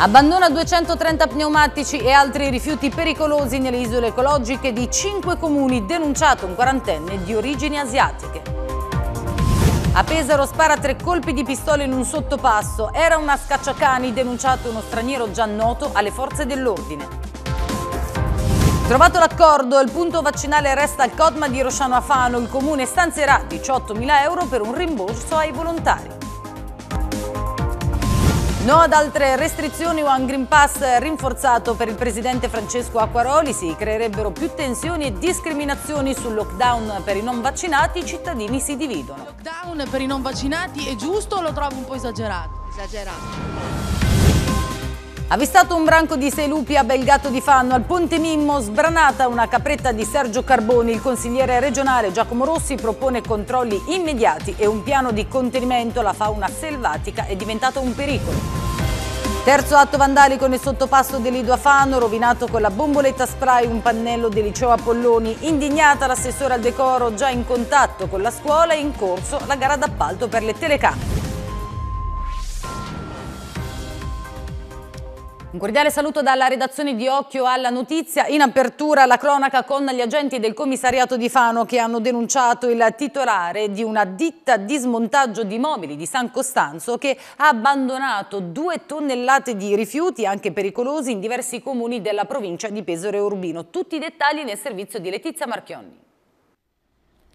Abbandona 230 pneumatici e altri rifiuti pericolosi nelle isole ecologiche di 5 comuni, denunciato un quarantenne di origini asiatiche. A Pesaro spara tre colpi di pistola in un sottopasso. Era una scacciacani denunciato uno straniero già noto alle forze dell'ordine. Trovato l'accordo, il punto vaccinale resta al CODMA di Rosciano Afano. Il comune stanzierà 18.000 euro per un rimborso ai volontari. No ad altre restrizioni o a un Green Pass rinforzato per il presidente Francesco Acquaroli si creerebbero più tensioni e discriminazioni sul lockdown per i non vaccinati, i cittadini si dividono. Il lockdown per i non vaccinati è giusto o lo trovo un po' esagerato? Esagerato. Avvistato un branco di sei lupi a Belgato di Fanno, al Ponte Mimmo, sbranata una capretta di Sergio Carboni. Il consigliere regionale Giacomo Rossi propone controlli immediati e un piano di contenimento. La fauna selvatica è diventata un pericolo. Terzo atto vandalico nel sottopasso dell'Ido a Fano, rovinato con la bomboletta spray un pannello del liceo Apolloni. Indignata l'assessora al decoro, già in contatto con la scuola e in corso la gara d'appalto per le telecamere. Un cordiale saluto dalla redazione di Occhio alla Notizia. In apertura la cronaca con gli agenti del commissariato di Fano che hanno denunciato il titolare di una ditta di smontaggio di mobili di San Costanzo che ha abbandonato due tonnellate di rifiuti anche pericolosi in diversi comuni della provincia di Pesore Urbino. Tutti i dettagli nel servizio di Letizia Marchionni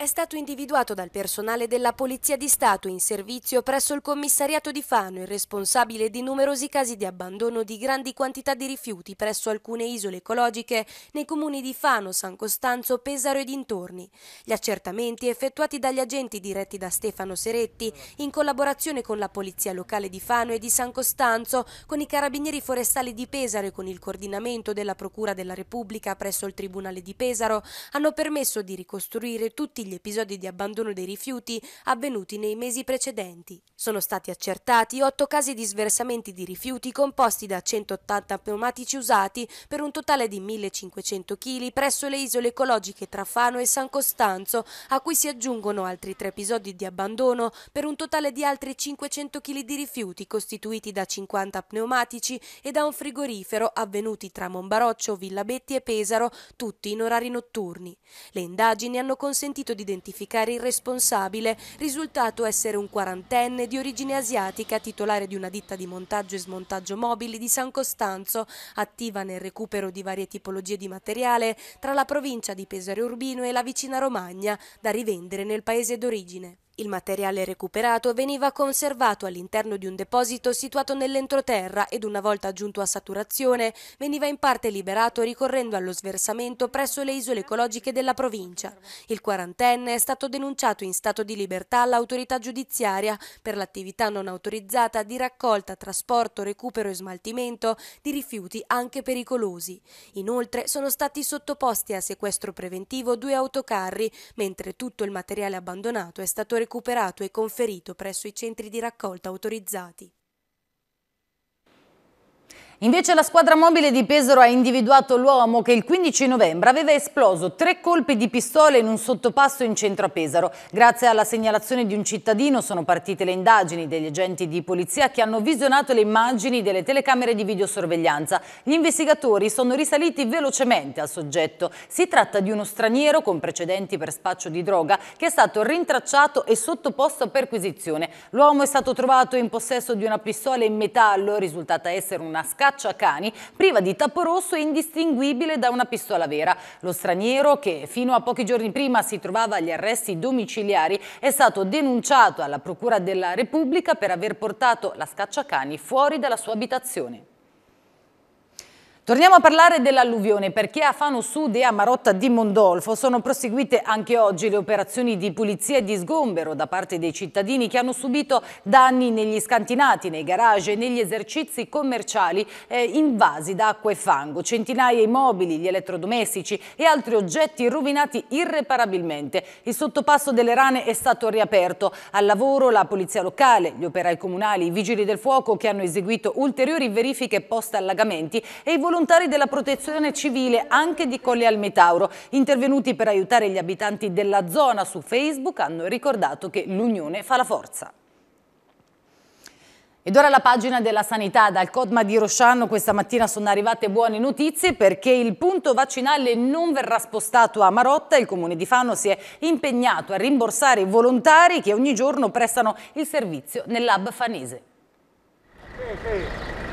è stato individuato dal personale della Polizia di Stato in servizio presso il commissariato di Fano, il responsabile di numerosi casi di abbandono di grandi quantità di rifiuti presso alcune isole ecologiche nei comuni di Fano, San Costanzo, Pesaro e dintorni. Gli accertamenti effettuati dagli agenti diretti da Stefano Seretti in collaborazione con la Polizia locale di Fano e di San Costanzo, con i carabinieri forestali di Pesaro e con il coordinamento della Procura della Repubblica presso il Tribunale di Pesaro hanno permesso di ricostruire tutti gli gli episodi di abbandono dei rifiuti avvenuti nei mesi precedenti. Sono stati accertati 8 casi di sversamenti di rifiuti composti da 180 pneumatici usati per un totale di 1500 kg presso le isole ecologiche Trafano e San Costanzo, a cui si aggiungono altri 3 episodi di abbandono per un totale di altri 500 kg di rifiuti costituiti da 50 pneumatici e da un frigorifero avvenuti tra Monbaroccio, Villabetti e Pesaro, tutti in orari notturni. Le indagini hanno consentito di identificare il responsabile, risultato essere un quarantenne di origine asiatica, titolare di una ditta di montaggio e smontaggio mobili di San Costanzo, attiva nel recupero di varie tipologie di materiale tra la provincia di Pesaro Urbino e la vicina Romagna, da rivendere nel paese d'origine. Il materiale recuperato veniva conservato all'interno di un deposito situato nell'entroterra ed una volta giunto a saturazione veniva in parte liberato ricorrendo allo sversamento presso le isole ecologiche della provincia. Il quarantenne è stato denunciato in stato di libertà all'autorità giudiziaria per l'attività non autorizzata di raccolta, trasporto, recupero e smaltimento di rifiuti anche pericolosi. Inoltre sono stati sottoposti a sequestro preventivo due autocarri, mentre tutto il materiale abbandonato è stato recuperato recuperato e conferito presso i centri di raccolta autorizzati. Invece la squadra mobile di Pesaro ha individuato l'uomo che il 15 novembre aveva esploso tre colpi di pistola in un sottopasso in centro a Pesaro. Grazie alla segnalazione di un cittadino sono partite le indagini degli agenti di polizia che hanno visionato le immagini delle telecamere di videosorveglianza. Gli investigatori sono risaliti velocemente al soggetto. Si tratta di uno straniero con precedenti per spaccio di droga che è stato rintracciato e sottoposto a perquisizione. L'uomo è stato trovato in possesso di una pistola in metallo risultata essere una scatola cacciacani priva di tappo rosso e indistinguibile da una pistola vera. Lo straniero, che fino a pochi giorni prima si trovava agli arresti domiciliari, è stato denunciato alla Procura della Repubblica per aver portato la scacciacani fuori dalla sua abitazione. Torniamo a parlare dell'alluvione perché a Fano Sud e a Marotta di Mondolfo sono proseguite anche oggi le operazioni di pulizia e di sgombero da parte dei cittadini che hanno subito danni negli scantinati, nei garage e negli esercizi commerciali eh, invasi da acqua e fango. Centinaia di mobili, gli elettrodomestici e altri oggetti rovinati irreparabilmente. Il sottopasso delle rane è stato riaperto. Al lavoro la polizia locale, gli operai comunali, i vigili del fuoco che hanno eseguito ulteriori verifiche post allagamenti e i volontari volontari della protezione civile anche di Colle al Metauro, intervenuti per aiutare gli abitanti della zona su Facebook, hanno ricordato che l'unione fa la forza. Ed ora la pagina della sanità. Dal Codma di Rosciano questa mattina sono arrivate buone notizie perché il punto vaccinale non verrà spostato a Marotta. Il comune di Fano si è impegnato a rimborsare i volontari che ogni giorno prestano il servizio nell'hub fanese. Sì, sì.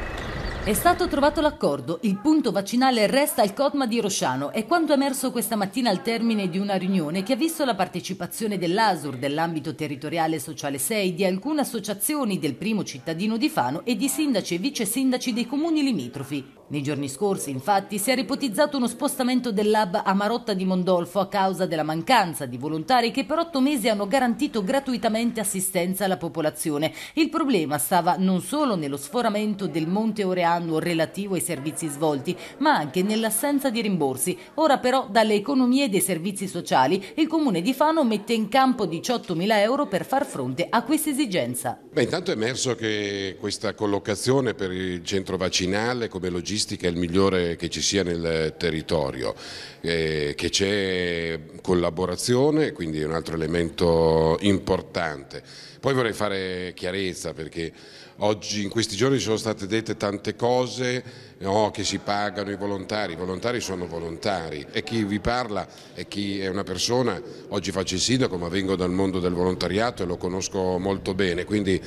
È stato trovato l'accordo, il punto vaccinale resta al Cotma di Rosciano, è quanto emerso questa mattina al termine di una riunione che ha visto la partecipazione dell'ASUR dell'ambito territoriale sociale 6, di alcune associazioni del primo cittadino di Fano e di sindaci e vice sindaci dei comuni limitrofi. Nei giorni scorsi, infatti, si era ipotizzato uno spostamento del a Marotta di Mondolfo a causa della mancanza di volontari che per otto mesi hanno garantito gratuitamente assistenza alla popolazione. Il problema stava non solo nello sforamento del monte oreanno relativo ai servizi svolti, ma anche nell'assenza di rimborsi. Ora però dalle economie dei servizi sociali il comune di Fano mette in campo 18.000 euro per far fronte a questa esigenza. Beh, intanto è emerso che questa collocazione per il centro vaccinale come logistica logistica è il migliore che ci sia nel territorio, eh, che c'è collaborazione, quindi è un altro elemento importante. Poi vorrei fare chiarezza perché oggi in questi giorni sono state dette tante cose no, che si pagano i volontari, i volontari sono volontari e chi vi parla e chi è una persona, oggi faccio il sindaco ma vengo dal mondo del volontariato e lo conosco molto bene, quindi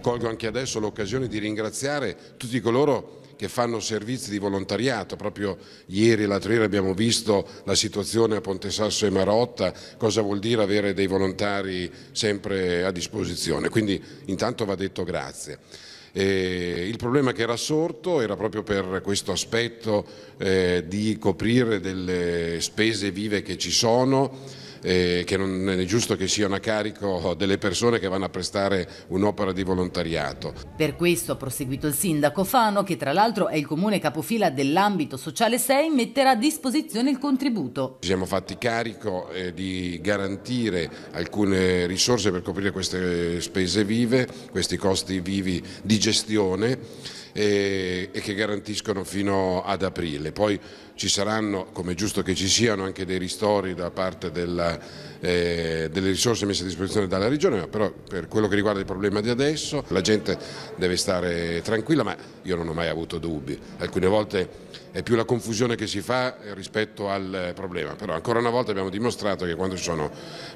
colgo anche adesso l'occasione di ringraziare tutti coloro che fanno servizi di volontariato, proprio ieri l'altro ieri abbiamo visto la situazione a Ponte Sasso e Marotta, cosa vuol dire avere dei volontari sempre a disposizione, quindi intanto va detto grazie. Eh, il problema che era sorto era proprio per questo aspetto eh, di coprire delle spese vive che ci sono, eh, che non è giusto che siano a carico delle persone che vanno a prestare un'opera di volontariato. Per questo ha proseguito il sindaco Fano, che tra l'altro è il comune capofila dell'ambito sociale 6, metterà a disposizione il contributo. Ci siamo fatti carico eh, di garantire alcune risorse per coprire queste spese vive, questi costi vivi di gestione eh, e che garantiscono fino ad aprile. Poi ci saranno, come è giusto che ci siano, anche dei ristori da parte della, eh, delle risorse messe a disposizione dalla Regione, ma però per quello che riguarda il problema di adesso la gente deve stare tranquilla, ma io non ho mai avuto dubbi. Alcune volte è più la confusione che si fa rispetto al problema, però ancora una volta abbiamo dimostrato che quando ci sono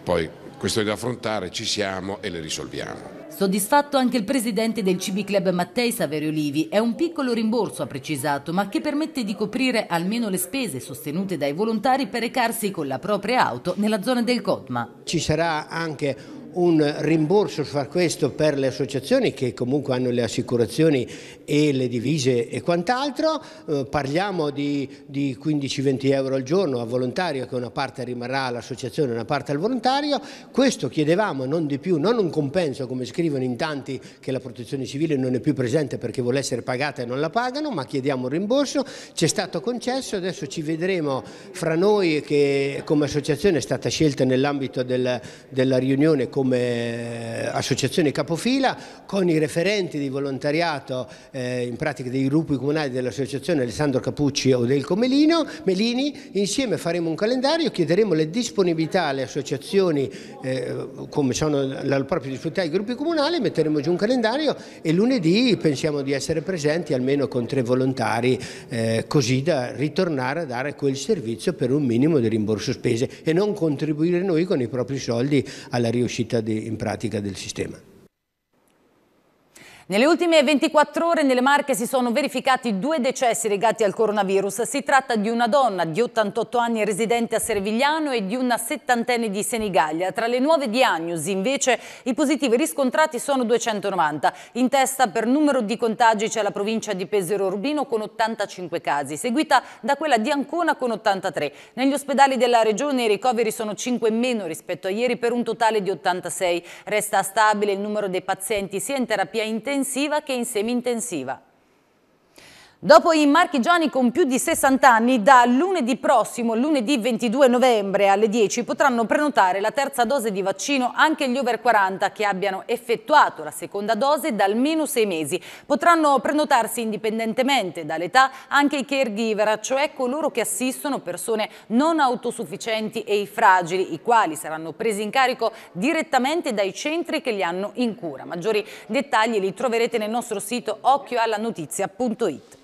poi questioni da affrontare ci siamo e le risolviamo. Soddisfatto anche il presidente del CB Club Mattei Saverio Livi. È un piccolo rimborso, ha precisato, ma che permette di coprire almeno le spese sostenute dai volontari per recarsi con la propria auto nella zona del Codma. Ci sarà anche un rimborso su questo per le associazioni che comunque hanno le assicurazioni e le divise e quant'altro, eh, parliamo di, di 15-20 euro al giorno a volontario che una parte rimarrà all'associazione e una parte al volontario, questo chiedevamo non di più, non un compenso come scrivono in tanti che la protezione civile non è più presente perché vuole essere pagata e non la pagano, ma chiediamo un rimborso, ci è stato concesso, adesso ci vedremo fra noi che come associazione è stata scelta nell'ambito della, della riunione come come eh, associazione capofila con i referenti di volontariato eh, in pratica dei gruppi comunali dell'associazione Alessandro Capucci o del Comelino, Melini, insieme faremo un calendario, chiederemo le disponibilità alle associazioni eh, come sono la propria disponibilità ai gruppi comunali, metteremo giù un calendario e lunedì pensiamo di essere presenti almeno con tre volontari eh, così da ritornare a dare quel servizio per un minimo di rimborso spese e non contribuire noi con i propri soldi alla riuscita vita de, in pratica del sistema. Nelle ultime 24 ore nelle Marche si sono verificati due decessi legati al coronavirus. Si tratta di una donna di 88 anni residente a Servigliano e di una settantenne di Senigallia. Tra le nuove diagnosi invece i positivi riscontrati sono 290. In testa per numero di contagi c'è la provincia di Pesero Urbino con 85 casi, seguita da quella di Ancona con 83. Negli ospedali della regione i ricoveri sono 5 meno rispetto a ieri per un totale di 86. Resta stabile il numero dei pazienti sia in terapia intensiva intensiva que en semi-intensiva. Dopo i marchigiani con più di 60 anni, da lunedì prossimo, lunedì 22 novembre alle 10, potranno prenotare la terza dose di vaccino anche gli over 40 che abbiano effettuato la seconda dose da almeno 6 mesi. Potranno prenotarsi indipendentemente dall'età anche i caregiver, cioè coloro che assistono persone non autosufficienti e i fragili, i quali saranno presi in carico direttamente dai centri che li hanno in cura. Maggiori dettagli li troverete nel nostro sito occhioallanotizia.it.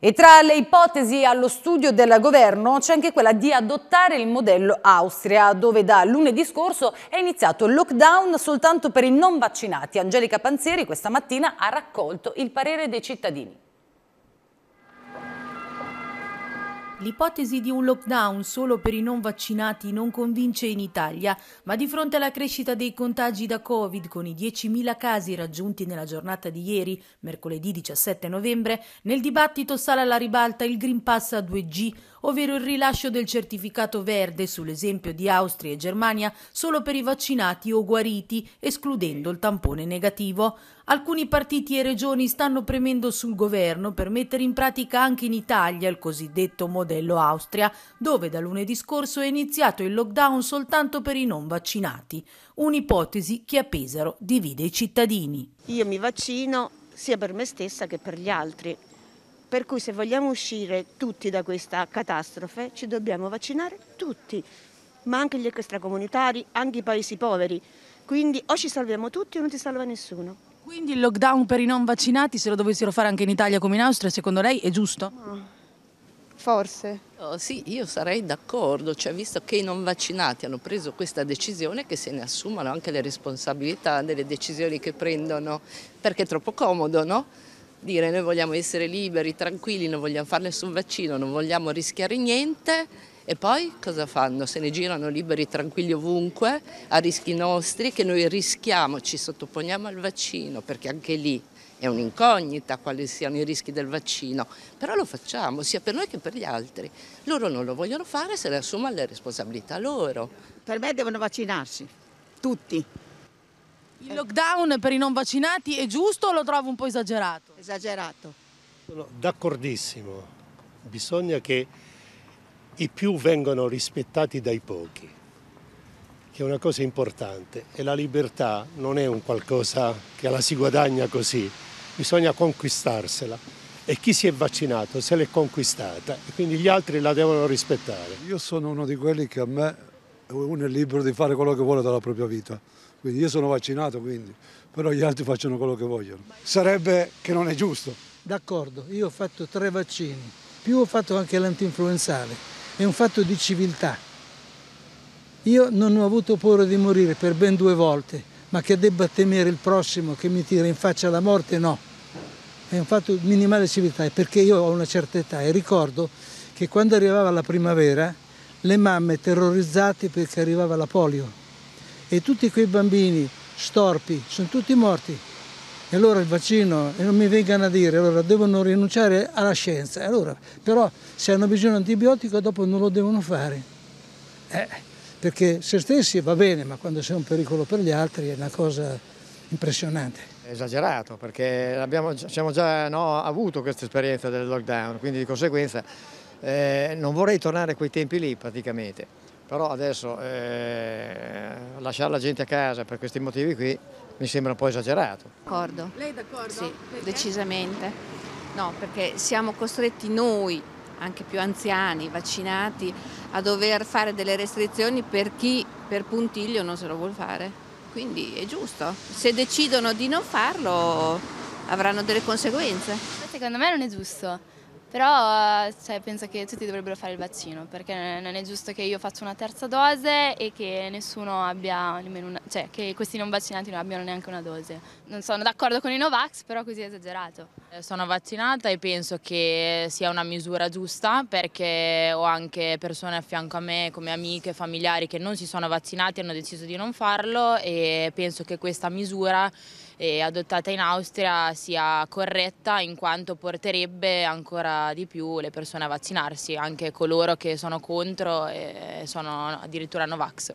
E tra le ipotesi allo studio del governo c'è anche quella di adottare il modello Austria, dove da lunedì scorso è iniziato il lockdown soltanto per i non vaccinati. Angelica Panzeri questa mattina ha raccolto il parere dei cittadini. L'ipotesi di un lockdown solo per i non vaccinati non convince in Italia, ma di fronte alla crescita dei contagi da Covid con i 10.000 casi raggiunti nella giornata di ieri, mercoledì 17 novembre, nel dibattito sale alla ribalta il Green Pass a 2G, ovvero il rilascio del certificato verde sull'esempio di Austria e Germania solo per i vaccinati o guariti, escludendo il tampone negativo. Alcuni partiti e regioni stanno premendo sul governo per mettere in pratica anche in Italia il cosiddetto modello Austria, dove da lunedì scorso è iniziato il lockdown soltanto per i non vaccinati, un'ipotesi che a Pesaro divide i cittadini. Io mi vaccino sia per me stessa che per gli altri, per cui se vogliamo uscire tutti da questa catastrofe ci dobbiamo vaccinare tutti, ma anche gli extracomunitari, anche i paesi poveri. Quindi o ci salviamo tutti o non ci salva nessuno. Quindi il lockdown per i non vaccinati, se lo dovessero fare anche in Italia come in Austria, secondo lei è giusto? No. Forse. Oh, sì, io sarei d'accordo, cioè, visto che i non vaccinati hanno preso questa decisione, che se ne assumano anche le responsabilità delle decisioni che prendono, perché è troppo comodo, no? dire noi vogliamo essere liberi, tranquilli, non vogliamo fare nessun vaccino, non vogliamo rischiare niente e poi cosa fanno? Se ne girano liberi, tranquilli ovunque, a rischi nostri, che noi rischiamo, ci sottoponiamo al vaccino, perché anche lì è un'incognita quali siano i rischi del vaccino, però lo facciamo sia per noi che per gli altri. Loro non lo vogliono fare, se ne assumono le responsabilità loro. Per me devono vaccinarsi, tutti. Il eh. lockdown per i non vaccinati è giusto o lo trovo un po' esagerato? Esagerato. Sono d'accordissimo. Bisogna che i più vengano rispettati dai pochi, che è una cosa importante. E la libertà non è un qualcosa che la si guadagna così, bisogna conquistarsela. E chi si è vaccinato se l'è conquistata e quindi gli altri la devono rispettare. Io sono uno di quelli che a me uno è libero di fare quello che vuole dalla propria vita quindi io sono vaccinato, quindi, però gli altri facciano quello che vogliono. Sarebbe che non è giusto. D'accordo, io ho fatto tre vaccini, più ho fatto anche l'antinfluenzale, è un fatto di civiltà. Io non ho avuto paura di morire per ben due volte, ma che debba temere il prossimo che mi tira in faccia la morte, no. È un fatto di minimale civiltà, è perché io ho una certa età e ricordo che quando arrivava la primavera le mamme terrorizzate perché arrivava la polio e tutti quei bambini storpi sono tutti morti. E allora il vaccino, e non mi vengano a dire, allora devono rinunciare alla scienza. Allora, però se hanno bisogno di antibiotico dopo non lo devono fare. Eh, perché se stessi va bene, ma quando sei un pericolo per gli altri è una cosa impressionante. Esagerato, perché abbiamo, abbiamo già no, avuto questa esperienza del lockdown, quindi di conseguenza eh, non vorrei tornare a quei tempi lì praticamente però adesso eh, lasciare la gente a casa per questi motivi qui mi sembra un po' esagerato. D'accordo. Lei è d'accordo? Sì, perché? decisamente. No, perché siamo costretti noi, anche più anziani, vaccinati, a dover fare delle restrizioni per chi per puntiglio non se lo vuole fare. Quindi è giusto. Se decidono di non farlo avranno delle conseguenze. Secondo me non è giusto però eh, cioè, penso che tutti dovrebbero fare il vaccino, perché non è giusto che io faccia una terza dose e che nessuno abbia nemmeno una, cioè che questi non vaccinati non abbiano neanche una dose. Non sono d'accordo con i Novax, però così è esagerato. Eh, sono vaccinata e penso che sia una misura giusta perché ho anche persone a fianco a me come amiche, familiari che non si sono vaccinati e hanno deciso di non farlo e penso che questa misura eh, adottata in Austria sia corretta in quanto porterebbe ancora di più le persone a vaccinarsi, anche coloro che sono contro e sono addirittura Novax.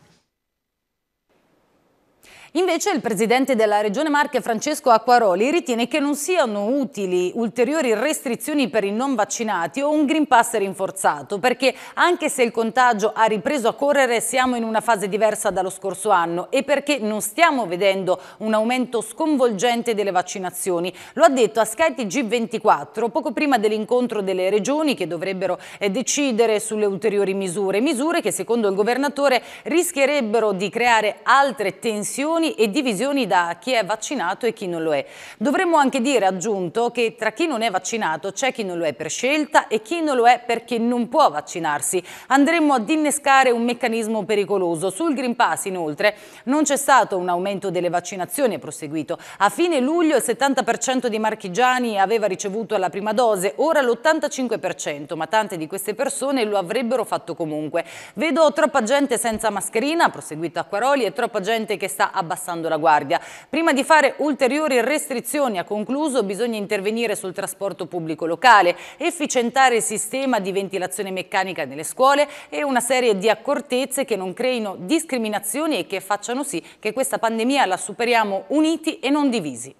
Invece il presidente della Regione Marche, Francesco Acquaroli, ritiene che non siano utili ulteriori restrizioni per i non vaccinati o un Green Pass rinforzato, perché anche se il contagio ha ripreso a correre siamo in una fase diversa dallo scorso anno e perché non stiamo vedendo un aumento sconvolgente delle vaccinazioni. Lo ha detto a skytg 24 poco prima dell'incontro delle regioni che dovrebbero eh, decidere sulle ulteriori misure, misure che secondo il governatore rischierebbero di creare altre tensioni tensioni e divisioni da chi è vaccinato e chi non lo è. Dovremmo anche dire, aggiunto, che tra chi non è vaccinato c'è chi non lo è per scelta e chi non lo è perché non può vaccinarsi. Andremo ad innescare un meccanismo pericoloso. Sul Green Pass, inoltre, non c'è stato un aumento delle vaccinazioni, è proseguito. A fine luglio il 70% dei marchigiani aveva ricevuto la prima dose, ora l'85%, ma tante di queste persone lo avrebbero fatto comunque. Vedo troppa gente senza mascherina, ha proseguito Acquaroli, e troppa gente che sta abbassando abbassando la guardia. Prima di fare ulteriori restrizioni, ha concluso, bisogna intervenire sul trasporto pubblico locale, efficientare il sistema di ventilazione meccanica nelle scuole e una serie di accortezze che non creino discriminazioni e che facciano sì che questa pandemia la superiamo uniti e non divisi.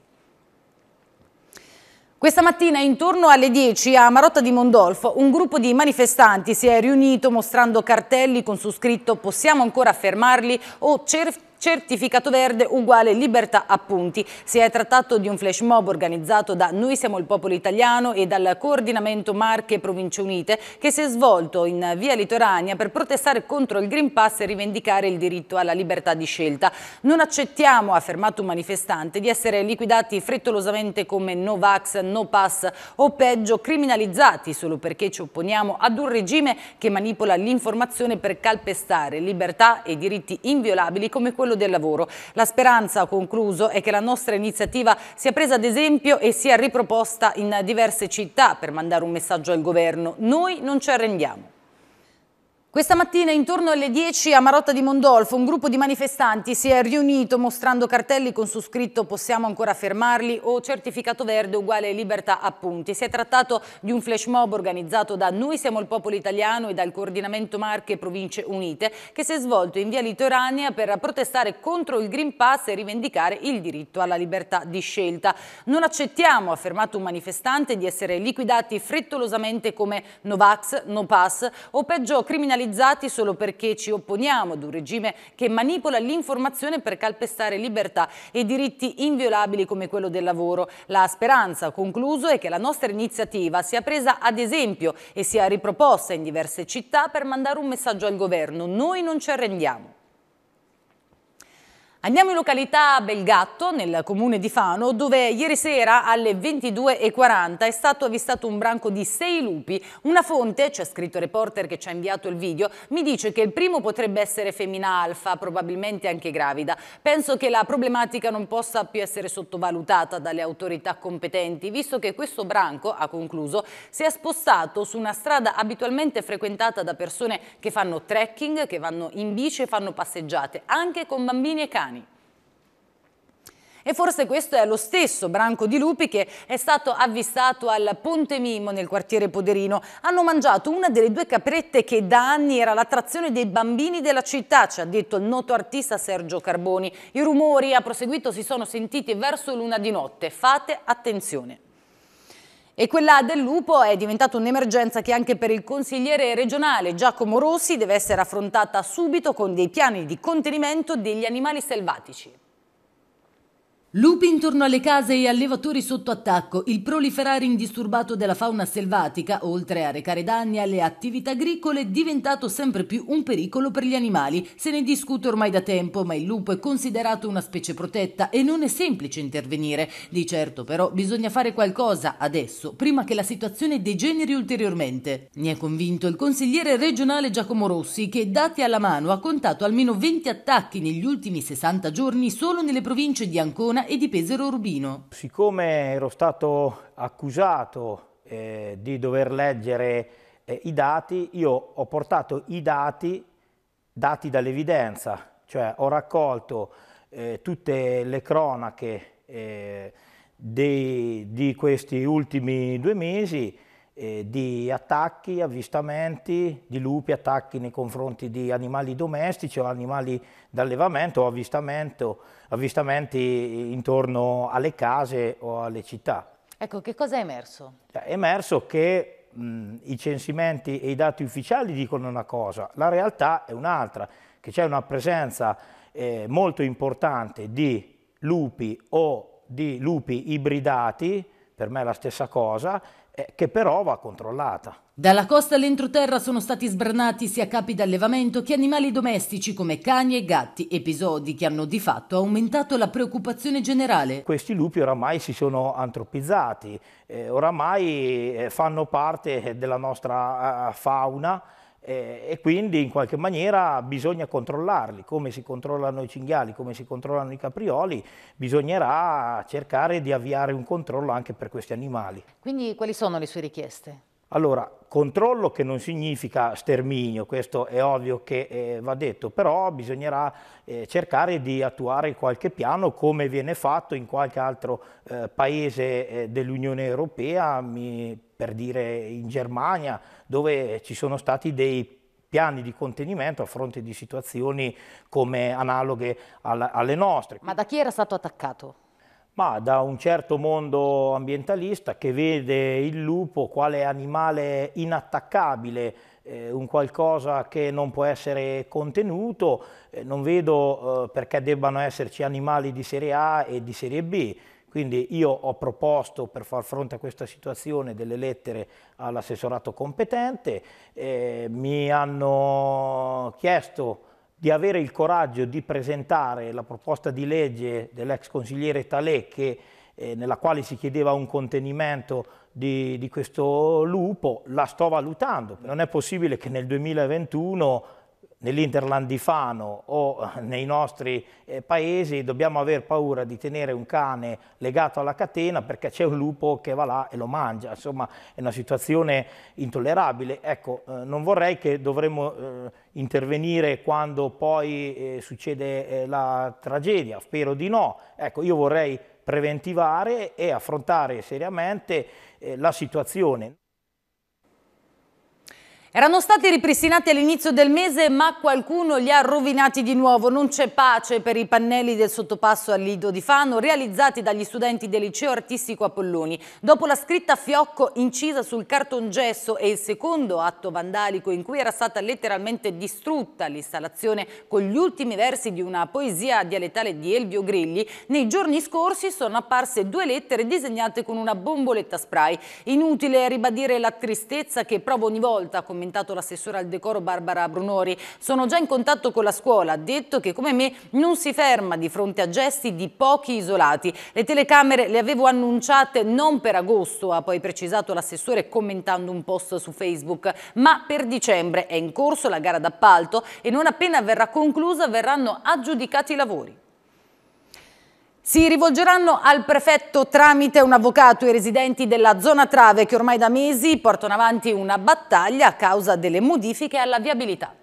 Questa mattina intorno alle 10 a Marotta di Mondolfo un gruppo di manifestanti si è riunito mostrando cartelli con su scritto possiamo ancora fermarli o cercare certificato verde uguale libertà appunti. Si è trattato di un flash mob organizzato da Noi siamo il popolo italiano e dal coordinamento Marche Province Unite che si è svolto in via Litorania per protestare contro il Green Pass e rivendicare il diritto alla libertà di scelta. Non accettiamo, ha affermato un manifestante, di essere liquidati frettolosamente come no vax, no pass o peggio criminalizzati solo perché ci opponiamo ad un regime che manipola l'informazione per calpestare libertà e diritti inviolabili come quello quello del lavoro. La speranza, ho concluso, è che la nostra iniziativa sia presa ad esempio e sia riproposta in diverse città per mandare un messaggio al governo. Noi non ci arrendiamo. Questa mattina intorno alle 10 a Marotta di Mondolfo un gruppo di manifestanti si è riunito mostrando cartelli con su scritto possiamo ancora fermarli o certificato verde uguale libertà appunti. Si è trattato di un flash mob organizzato da Noi siamo il popolo italiano e dal coordinamento Marche Province Unite che si è svolto in via Litoranea per protestare contro il Green Pass e rivendicare il diritto alla libertà di scelta. Non accettiamo, ha affermato un manifestante, di essere liquidati frettolosamente come Novax, No Pass o peggio criminalizzati penalizzati solo perché ci opponiamo ad un regime che manipola l'informazione per calpestare libertà e diritti inviolabili come quello del lavoro. La speranza, concluso, è che la nostra iniziativa sia presa ad esempio e sia riproposta in diverse città per mandare un messaggio al governo. Noi non ci arrendiamo. Andiamo in località Belgatto, nel comune di Fano, dove ieri sera alle 22.40 è stato avvistato un branco di sei lupi. Una fonte, c'è scritto reporter che ci ha inviato il video, mi dice che il primo potrebbe essere femmina alfa, probabilmente anche gravida. Penso che la problematica non possa più essere sottovalutata dalle autorità competenti, visto che questo branco, ha concluso, si è spostato su una strada abitualmente frequentata da persone che fanno trekking, che vanno in bici e fanno passeggiate, anche con bambini e cani. E forse questo è lo stesso branco di lupi che è stato avvistato al Ponte Mimo nel quartiere Poderino. Hanno mangiato una delle due caprette che da anni era l'attrazione dei bambini della città, ci ha detto il noto artista Sergio Carboni. I rumori, ha proseguito, si sono sentiti verso l'una di notte. Fate attenzione. E quella del lupo è diventata un'emergenza che anche per il consigliere regionale Giacomo Rossi deve essere affrontata subito con dei piani di contenimento degli animali selvatici. Lupi intorno alle case e allevatori sotto attacco, il proliferare indisturbato della fauna selvatica, oltre a recare danni alle attività agricole, è diventato sempre più un pericolo per gli animali. Se ne discute ormai da tempo, ma il lupo è considerato una specie protetta e non è semplice intervenire. Di certo però bisogna fare qualcosa adesso, prima che la situazione degeneri ulteriormente. Ne è convinto il consigliere regionale Giacomo Rossi, che dati alla mano ha contato almeno 20 attacchi negli ultimi 60 giorni solo nelle province di Ancona e di Pesaro Urbino. Siccome ero stato accusato eh, di dover leggere eh, i dati, io ho portato i dati dati dall'evidenza, cioè ho raccolto eh, tutte le cronache eh, dei, di questi ultimi due mesi eh, di attacchi, avvistamenti di lupi, attacchi nei confronti di animali domestici o animali d'allevamento o avvistamento avvistamenti intorno alle case o alle città. Ecco, che cosa è emerso? È emerso che mh, i censimenti e i dati ufficiali dicono una cosa, la realtà è un'altra, che c'è una presenza eh, molto importante di lupi o di lupi ibridati, per me è la stessa cosa, eh, che però va controllata. Dalla costa all'entroterra sono stati sbranati sia capi d'allevamento che animali domestici come cani e gatti, episodi che hanno di fatto aumentato la preoccupazione generale. Questi lupi oramai si sono antropizzati, eh, oramai eh, fanno parte eh, della nostra fauna eh, e quindi in qualche maniera bisogna controllarli, come si controllano i cinghiali, come si controllano i caprioli, bisognerà cercare di avviare un controllo anche per questi animali. Quindi quali sono le sue richieste? Allora, controllo che non significa sterminio, questo è ovvio che eh, va detto, però bisognerà eh, cercare di attuare qualche piano come viene fatto in qualche altro eh, paese eh, dell'Unione Europea, Mi per dire in Germania, dove ci sono stati dei piani di contenimento a fronte di situazioni come analoghe alla, alle nostre. Ma da chi era stato attaccato? Ma da un certo mondo ambientalista che vede il lupo quale animale inattaccabile, eh, un qualcosa che non può essere contenuto, eh, non vedo eh, perché debbano esserci animali di serie A e di serie B. Quindi io ho proposto per far fronte a questa situazione delle lettere all'assessorato competente, eh, mi hanno chiesto di avere il coraggio di presentare la proposta di legge dell'ex consigliere Talè che, eh, nella quale si chiedeva un contenimento di, di questo lupo, la sto valutando. Non è possibile che nel 2021 nell'Interland di Fano o eh, nei nostri eh, paesi dobbiamo aver paura di tenere un cane legato alla catena perché c'è un lupo che va là e lo mangia, insomma è una situazione intollerabile. Ecco, eh, non vorrei che dovremmo eh, intervenire quando poi eh, succede eh, la tragedia, spero di no. Ecco, io vorrei preventivare e affrontare seriamente la situazione. Erano stati ripristinati all'inizio del mese ma qualcuno li ha rovinati di nuovo. Non c'è pace per i pannelli del sottopasso al Lido di Fano realizzati dagli studenti del liceo artistico Apolloni. Dopo la scritta Fiocco incisa sul cartongesso e il secondo atto vandalico in cui era stata letteralmente distrutta l'installazione con gli ultimi versi di una poesia dialettale di Elvio Grilli, nei giorni scorsi sono apparse due lettere disegnate con una bomboletta spray. Inutile ribadire la tristezza che provo ogni volta come commentato l'assessora al decoro Barbara Brunori. Sono già in contatto con la scuola, ha detto che come me non si ferma di fronte a gesti di pochi isolati. Le telecamere le avevo annunciate non per agosto, ha poi precisato l'assessore commentando un post su Facebook, ma per dicembre è in corso la gara d'appalto e non appena verrà conclusa verranno aggiudicati i lavori. Si rivolgeranno al prefetto tramite un avvocato i residenti della zona Trave che ormai da mesi portano avanti una battaglia a causa delle modifiche alla viabilità.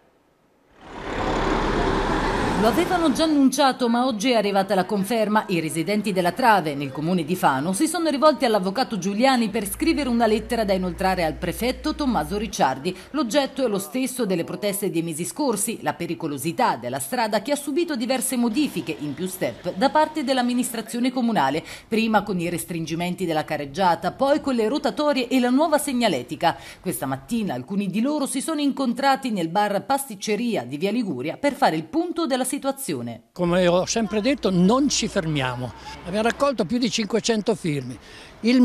Lo avevano già annunciato, ma oggi è arrivata la conferma. I residenti della Trave, nel comune di Fano, si sono rivolti all'avvocato Giuliani per scrivere una lettera da inoltrare al prefetto Tommaso Ricciardi. L'oggetto è lo stesso delle proteste dei mesi scorsi, la pericolosità della strada che ha subito diverse modifiche in più step da parte dell'amministrazione comunale, prima con i restringimenti della careggiata, poi con le rotatorie e la nuova segnaletica. Questa mattina alcuni di loro si sono incontrati nel bar Pasticceria di Via Liguria per fare il punto della situazione. Come ho sempre detto non ci fermiamo, abbiamo raccolto più di 500 firme. Il,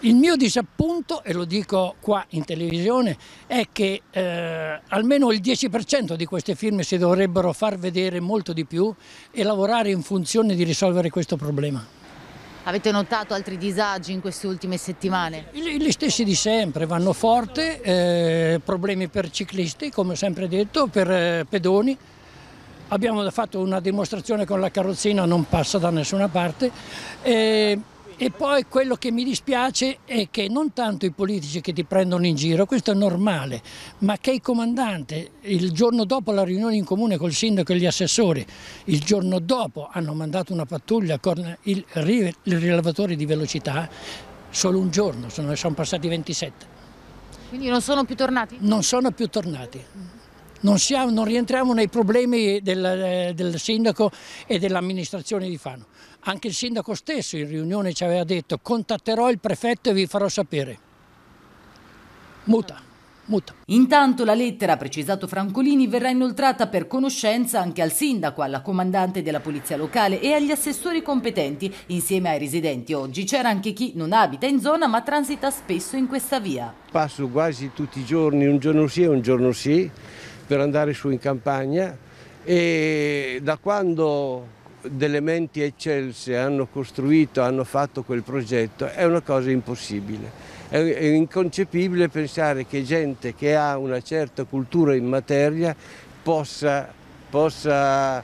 il mio disappunto, e lo dico qua in televisione, è che eh, almeno il 10% di queste firme si dovrebbero far vedere molto di più e lavorare in funzione di risolvere questo problema. Avete notato altri disagi in queste ultime settimane? Gli stessi di sempre, vanno forte, eh, problemi per ciclisti, come ho sempre detto, per eh, pedoni abbiamo fatto una dimostrazione con la carrozzina, non passa da nessuna parte. E, e poi quello che mi dispiace è che non tanto i politici che ti prendono in giro, questo è normale, ma che il comandante il giorno dopo la riunione in comune col sindaco e gli assessori, il giorno dopo hanno mandato una pattuglia con il, il rilevatore di velocità, solo un giorno, sono, sono passati 27. Quindi non sono più tornati? Non sono più tornati non, siamo, non rientriamo nei problemi del, eh, del sindaco e dell'amministrazione di Fano. Anche il sindaco stesso in riunione ci aveva detto contatterò il prefetto e vi farò sapere. Muta. Muta. Intanto la lettera, ha precisato Francolini, verrà inoltrata per conoscenza anche al sindaco, alla comandante della polizia locale e agli assessori competenti, insieme ai residenti. Oggi c'era anche chi non abita in zona ma transita spesso in questa via. Passo quasi tutti i giorni, un giorno sì e un giorno sì, per andare su in campagna e da quando delle menti eccelse hanno costruito, hanno fatto quel progetto, è una cosa impossibile. È inconcepibile pensare che gente che ha una certa cultura in materia possa, possa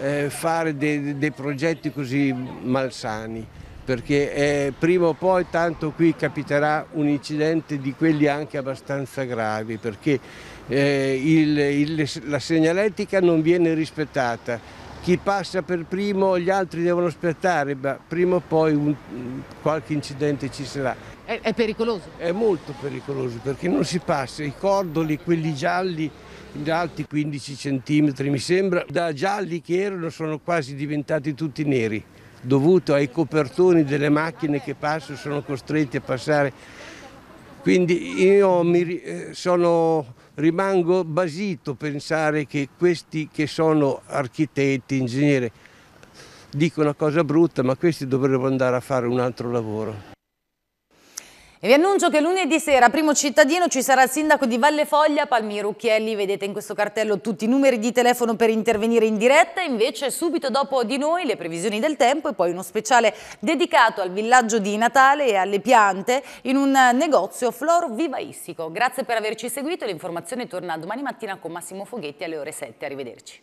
eh, fare dei, dei progetti così malsani perché eh, prima o poi tanto qui capiterà un incidente di quelli anche abbastanza gravi, perché eh, il, il, la segnaletica non viene rispettata, chi passa per primo gli altri devono aspettare, ma prima o poi un, qualche incidente ci sarà. È, è pericoloso? È molto pericoloso perché non si passa, i cordoli, quelli gialli, alti 15 cm mi sembra, da gialli che erano sono quasi diventati tutti neri, dovuto ai copertoni delle macchine che passano sono costretti a passare. Quindi io mi, eh, sono rimango basito pensare che questi che sono architetti, ingegneri, dicono una cosa brutta, ma questi dovrebbero andare a fare un altro lavoro. E vi annuncio che lunedì sera, primo cittadino, ci sarà il sindaco di Valle Foglia, Palmiro Ucchielli. Vedete in questo cartello tutti i numeri di telefono per intervenire in diretta. Invece subito dopo di noi le previsioni del tempo e poi uno speciale dedicato al villaggio di Natale e alle piante in un negozio florvivaistico. Grazie per averci seguito. L'informazione torna domani mattina con Massimo Foghetti alle ore 7. Arrivederci.